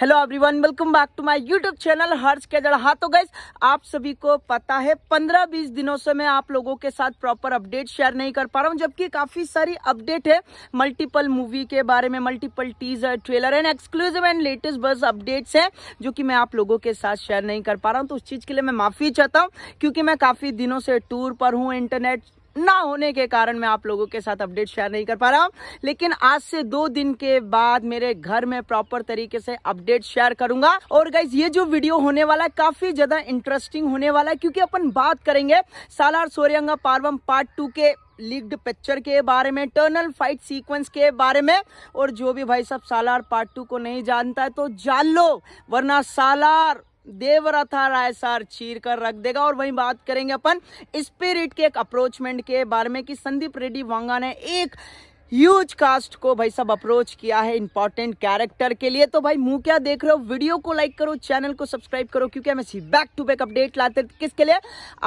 Hello everyone welcome back to my YouTube channel Harsh के जड़ हाँ तो गैस आप सभी को पता है पंद्रह बीस दिनों से मैं आप लोगों के साथ प्रॉपर अपडेट शेयर नहीं कर पा रहा हूँ जबकि काफी सारी अपडेट है मल्टीपल मूवी के बारे में multiple teaser trailer and exclusive and latest बस अपडेट्स है जो कि मैं आप लोगों के साथ शेयर नहीं कर पा रहा हूँ तो उस चीज के लिए मैं माफी चाहता हूँ क्योंकि मैं काफी दिनों से टूर पर हूँ इंटरनेट ना होने के कारण मैं आप लोगों के साथ अपडेट शेयर नहीं कर पा रहा हूँ लेकिन आज से दो दिन के बाद मेरे घर में प्रॉपर तरीके से अपडेट शेयर करूंगा और गाइज ये जो वीडियो होने वाला है काफी ज्यादा इंटरेस्टिंग होने वाला है क्योंकि अपन बात करेंगे सालार सोरियंगा पार्वम पार्ट टू के लीक्ड पिक्चर के बारे में टर्नल फाइट सीक्वेंस के बारे में और जो भी भाई साहब सालार पार्ट टू को नहीं जानता है तो जान लो वरना सालार देवरथा राय सर चीर कर रख देगा और वहीं बात करेंगे अपन स्पिरिट के एक अप्रोचमेंट के बारे में कि संदीप रेड्डी वांगा ने एक ह्यूज कास्ट को भाई सब अप्रोच किया है इंपॉर्टेंट कैरेक्टर के लिए तो भाई मुंह क्या देख रहे हो वीडियो को लाइक करो चैनल को सब्सक्राइब करो क्योंकि हम ऐसी बैक टू बैक अपडेट लाते किसके लिए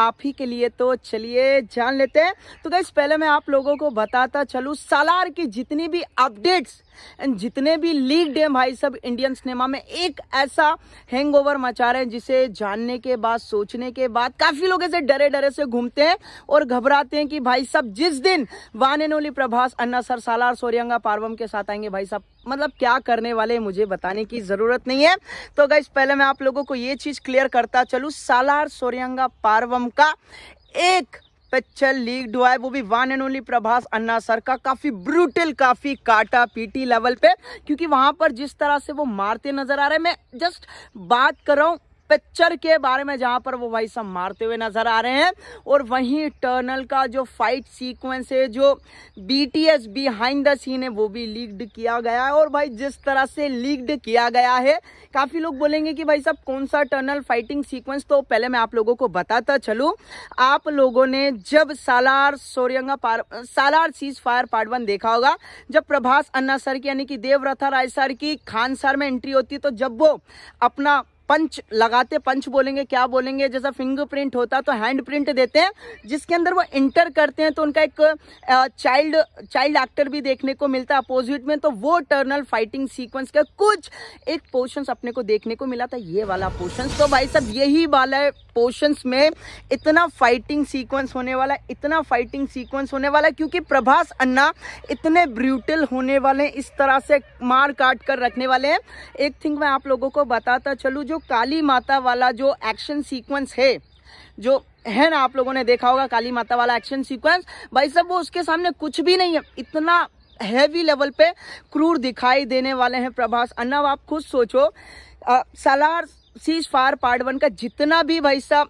आप ही के लिए तो चलिए जान लेते हैं तो गाइज पहले मैं आप लोगों को बताता चलू सालार की जितनी भी अपडेट्स एंड जितने भी लीग डे भाई सब इंडियन सिनेमा में एक ऐसा हैंग मचा रहे हैं जिसे जानने के बाद सोचने के बाद काफी लोग ऐसे डरे डरे से घूमते हैं और घबराते हैं कि भाई सब जिस दिन one and only Prabhas anna sir Salaar Shouryanga Parvam के साथ आएंगे भाई साहब मतलब क्या करने वाले मुझे बताने की ज़रूरत नहीं है तो गाइज पहले मैं आप लोगों को ये चीज़ क्लियर करता चलू सालार सोरियंगा पार्वम का एक पिक्चर लीग हुआ है वो भी one and only Prabhas anna sir का काफी ब्रूटल काफी काटा पीटी लेवल पे क्योंकि वहां पर जिस तरह से वो मारते नजर आ रहे हैं मैं जस्ट बात कर रहा हूँ पिक्चर के बारे में जहां पर वो भाई साहब मारते हुए नजर आ रहे हैं और वहीं टर्नल का जो फाइट सीक्वेंस है जो बीटीएस बिहाइंड द सीन है वो भी लीक्ड किया गया है और भाई जिस तरह से लीक्ड किया गया है काफी लोग बोलेंगे कि भाई साहब कौन सा टर्नल फाइटिंग सीक्वेंस तो पहले मैं आप लोगों को बताता चलू आप लोगों ने जब सालार सोरियंगा पार Salaar ceasefire part one देखा होगा जब प्रभास अन्ना सर की यानी कि देवरथा राय सर की खान सर में एंट्री होती तो जब वो अपना पंच लगाते पंच बोलेंगे क्या बोलेंगे जैसा फिंगरप्रिंट होता तो हैंड प्रिंट देते हैं जिसके अंदर वो इंटर करते हैं तो उनका एक चाइल्ड चाइल्ड एक्टर भी देखने को मिलता है अपोजिट में तो वो टर्नल फाइटिंग सीक्वेंस का कुछ एक पोर्शंस अपने को देखने को मिला था ये वाला पोर्शन तो भाई साहब यही वाला पोर्शंस में इतना फाइटिंग सीक्वेंस होने वाला इतना फाइटिंग सीक्वेंस होने वाला क्योंकि प्रभास अन्ना इतने ब्रूटल होने वाले इस तरह से मार काट कर रखने वाले हैं एक थिंग मैं आप लोगों को बताता चलूँ जो काली माता वाला जो एक्शन सीक्वेंस है जो है ना आप लोगों ने देखा होगा काली माता वाला एक्शन सीक्वेंस भाई सब वो उसके सामने कुछ भी नहीं है इतना हैवी लेवल पे क्रूर दिखाई देने वाले हैं प्रभास अन्ना आप खुद सोचो आ, Salaar ceasefire part one का जितना भी भाई साहब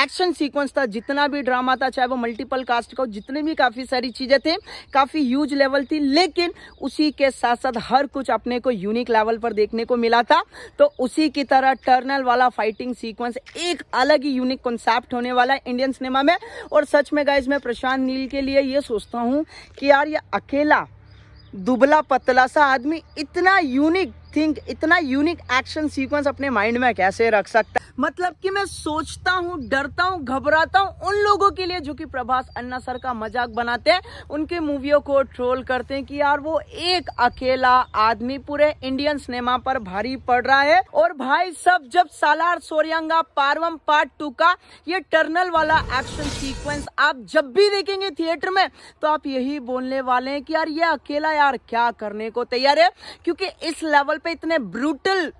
एक्शन सीक्वेंस था जितना भी ड्रामा था चाहे वो मल्टीपल कास्ट का हो जितने भी काफ़ी सारी चीज़ें थी काफ़ी ह्यूज लेवल थी लेकिन उसी के साथ साथ हर कुछ अपने को यूनिक लेवल पर देखने को मिला था तो उसी की तरह टर्नल वाला फाइटिंग सीक्वेंस एक अलग ही यूनिक कॉन्सेप्ट होने वाला है इंडियन सिनेमा में और सच में गाइज मैं प्रशांत नील के लिए ये सोचता हूँ कि यार ये अकेला दुबला पतला सा आदमी इतना यूनिक थिंक इतना यूनिक एक्शन सीक्वेंस अपने माइंड में कैसे रख सकता है मतलब कि मैं सोचता हूँ डरता हूँ घबराता हूँ उन लोगों के लिए जो कि प्रभास अन्ना सर का मजाक बनाते हैं उनके मूवियों को ट्रोल करते हैं कि यार वो एक अकेला आदमी पूरे इंडियन सिनेमा पर भारी पड़ रहा है और भाई सब जब सालार सोरियंगा पार्वम पार्ट टू का ये टर्नल वाला एक्शन सीक्वेंस आप जब भी देखेंगे थिएटर में तो आप यही बोलने वाले हैं कि यार ये अकेला यार क्या करने को तैयार है क्योंकि इस लेवल पे इतने ब्रूटल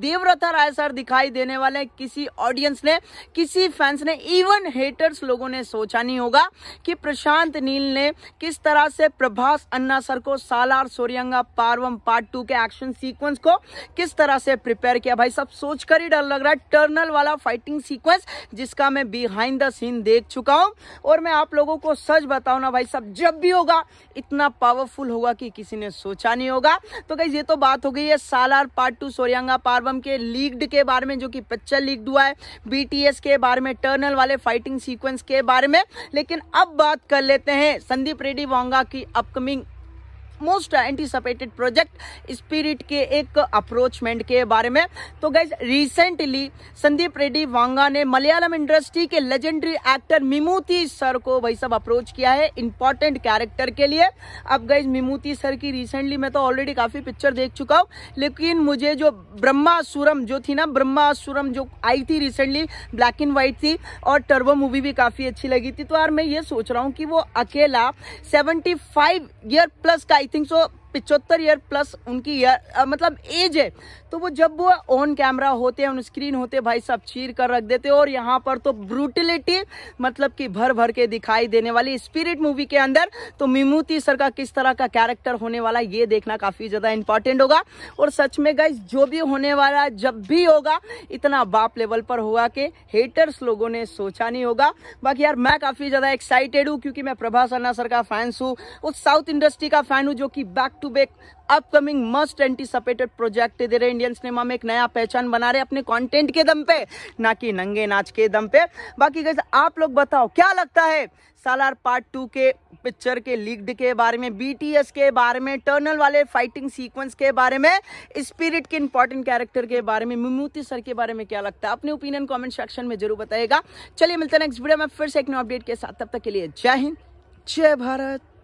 देवव्रता राय सर दिखाई देने वाले किसी ऑडियंस ने किसी फैंस ने इवन हेटर्स लोगों ने सोचा नहीं होगा कि प्रशांत नील ने किस तरह से प्रभास अन्ना सर को सालार सोरियंगा पार्वम पार्ट टू के एक्शन सीक्वेंस को किस तरह से प्रिपेयर किया भाई सब सोचकर ही डर लग रहा है टर्नल वाला फाइटिंग सीक्वेंस जिसका मैं बिहाइंड द सीन देख चुका हूं और मैं आप लोगों को सच बताऊ ना भाई सब जब भी होगा इतना पावरफुल होगा कि किसी ने सोचा नहीं होगा तो कहीं ये तो बात हो गई है Salaar part two Shouryanga Parvam album के लीग्ड के बारे में जो कि पिक्चर लीग्ड हुआ है बीटीएस के बारे में टर्नल वाले फाइटिंग सीक्वेंस के बारे में लेकिन अब बात कर लेते हैं संदीप रेड्डी वोंगा की upcoming most anticipated project Spirit के एक अप्रोचमेंट के बारे में तो गाइज रिसेंटली संदीप रेड्डी वांगा ने मलयालम इंडस्ट्री के लेजेंडरी एक्टर मिमूती सर को भाई सब अप्रोच किया है इंपॉर्टेंट कैरेक्टर के लिए अब गाइज मिमूती सर की रिसेंटली मैं तो ऑलरेडी काफी पिक्चर देख चुका हूँ लेकिन मुझे जो ब्रह्मासुरम जो थी ना ब्रह्मासुरम जो आई थी रिसेंटली ब्लैक एंड व्हाइट थी और टर्बो मूवी भी काफी अच्छी लगी थी तो यार मैं ये सोच रहा हूँ कि वो अकेला सेवेंटी ईयर प्लस का I think so. पिचहत्तर ईयर प्लस उनकी ईयर मतलब एज है तो वो जब वो ऑन कैमरा होते हैं ऑन स्क्रीन होते भाई सब चीर कर रख देते और यहाँ पर तो ब्रूटिलिटी मतलब कि भर भर के दिखाई देने वाली स्पिरिट मूवी के अंदर तो मिमूती सर का किस तरह का कैरेक्टर होने वाला ये देखना काफ़ी ज़्यादा इंपॉर्टेंट होगा और सच में गई जो भी होने वाला जब भी होगा इतना बाप लेवल पर हुआ कि हेटर्स लोगों ने सोचा नहीं होगा बाकी यार मैं काफ़ी ज़्यादा एक्साइटेड हूँ क्योंकि मैं प्रभा अन्ना सर का फैंस हूँ उस साउथ इंडस्ट्री का फैन हूँ जो कि back to to back upcoming most anticipated project दे रहे इंडियन सिनेमा में एक नया पहचान बना रहे अपने कंटेंट के दम पे ना कि नंगे नाच के दम पे बाकी कैसे आप लोग बताओ क्या लगता है सालार पार्ट टू के पिक्चर के लीक्ड के बारे में बीटीएस के बारे में टर्नल वाले फाइटिंग सीक्वेंस के बारे में स्पिरिट के इंपॉर्टेंट कैरेक्टर के बारे में मिमूती सर के बारे में क्या लगता है अपने ओपिनियन कॉमेंट सेक्शन में जरूर बताएगा चलिए मिलते हैं नेक्स्ट वीडियो में फिर से एक नए अपडेट के साथ तब तक के लिए जय हिंद जय भारत